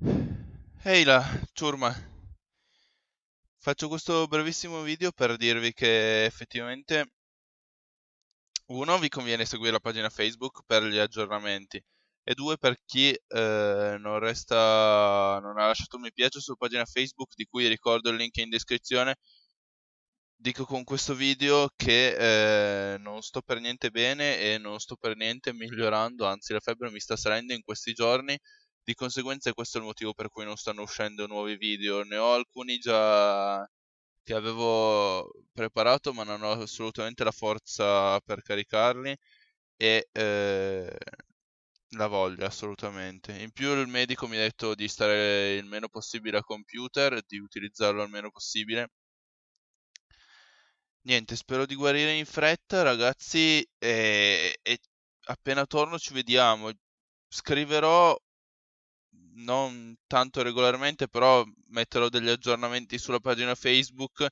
Ehi là, ciurma. Faccio questo brevissimo video per dirvi che effettivamente uno vi conviene seguire la pagina Facebook per gli aggiornamenti e due per chi eh, non resta non ha lasciato un mi piace sulla pagina Facebook di cui ricordo il link in descrizione. Dico con questo video che eh, non sto per niente bene e non sto per niente migliorando, anzi la febbre mi sta salendo in questi giorni di conseguenza questo è il motivo per cui non stanno uscendo nuovi video. Ne ho alcuni già che avevo preparato ma non ho assolutamente la forza per caricarli e eh, la voglia assolutamente. In più il medico mi ha detto di stare il meno possibile a computer, di utilizzarlo il meno possibile. Niente, spero di guarire in fretta ragazzi e, e appena torno ci vediamo. Scriverò non tanto regolarmente, però metterò degli aggiornamenti sulla pagina Facebook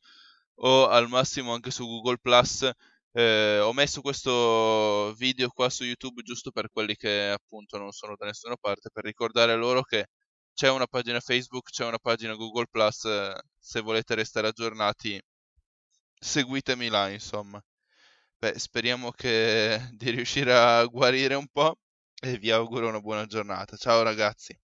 o al massimo anche su Google Plus. Eh, ho messo questo video qua su YouTube giusto per quelli che appunto non sono da nessuna parte, per ricordare loro che c'è una pagina Facebook, c'è una pagina Google Plus, se volete restare aggiornati seguitemi là, insomma. Beh, speriamo che di riuscire a guarire un po' e vi auguro una buona giornata. Ciao ragazzi.